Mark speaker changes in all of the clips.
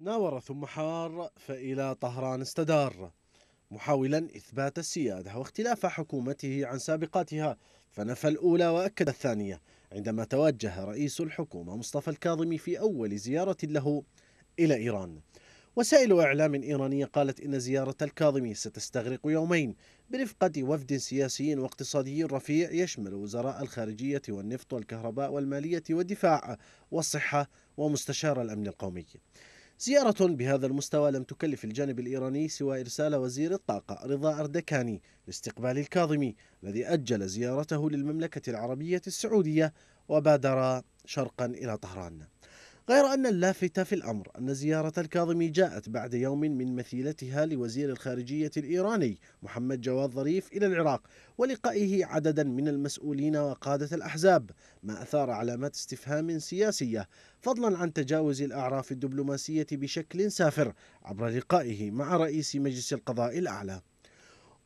Speaker 1: ناور ثم حار فإلى طهران استدار محاولا إثبات السيادة واختلاف حكومته عن سابقاتها فنفى الأولى وأكد الثانية عندما توجه رئيس الحكومة مصطفى الكاظمي في أول زيارة له إلى إيران وسائل إعلام إيرانية قالت إن زيارة الكاظمي ستستغرق يومين برفقة وفد سياسي واقتصادي رفيع يشمل وزراء الخارجية والنفط والكهرباء والمالية والدفاع والصحة ومستشار الأمن القومي زيارة بهذا المستوى لم تكلف الجانب الإيراني سوى إرسال وزير الطاقة رضا أردكاني لاستقبال الكاظمي الذي أجل زيارته للمملكة العربية السعودية وبادر شرقا إلى طهران غير أن اللافت في الأمر أن زيارة الكاظمي جاءت بعد يوم من مثيلتها لوزير الخارجية الإيراني محمد جواد ظريف إلى العراق ولقائه عددا من المسؤولين وقادة الأحزاب ما أثار علامات استفهام سياسية فضلا عن تجاوز الأعراف الدبلوماسية بشكل سافر عبر لقائه مع رئيس مجلس القضاء الأعلى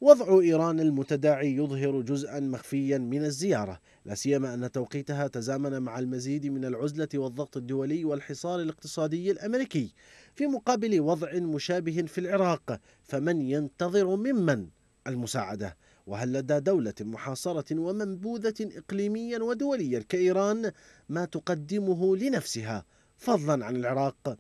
Speaker 1: وضع إيران المتداعي يظهر جزءا مخفيا من الزيارة لا سيما أن توقيتها تزامن مع المزيد من العزلة والضغط الدولي والحصار الاقتصادي الأمريكي في مقابل وضع مشابه في العراق فمن ينتظر ممن المساعدة وهل لدى دولة محاصرة ومنبوذة إقليميا ودوليا كإيران ما تقدمه لنفسها فضلا عن العراق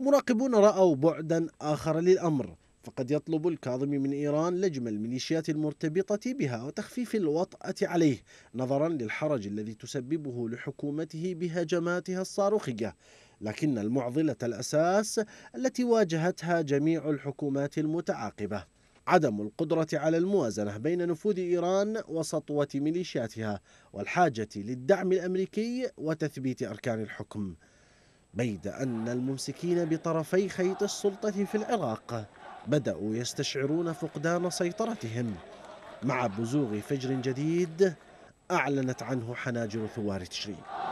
Speaker 1: مراقبون رأوا بعدا آخر للأمر فقد يطلب الكاظمي من إيران لجم الميليشيات المرتبطة بها وتخفيف الوطأة عليه نظرا للحرج الذي تسببه لحكومته بهجماتها الصاروخية لكن المعضلة الأساس التي واجهتها جميع الحكومات المتعاقبة عدم القدرة على الموازنة بين نفوذ إيران وسطوة ميليشياتها والحاجة للدعم الأمريكي وتثبيت أركان الحكم بيد أن الممسكين بطرفي خيط السلطة في العراق بدأوا يستشعرون فقدان سيطرتهم مع بزوغ فجر جديد أعلنت عنه حناجر ثوار تشرين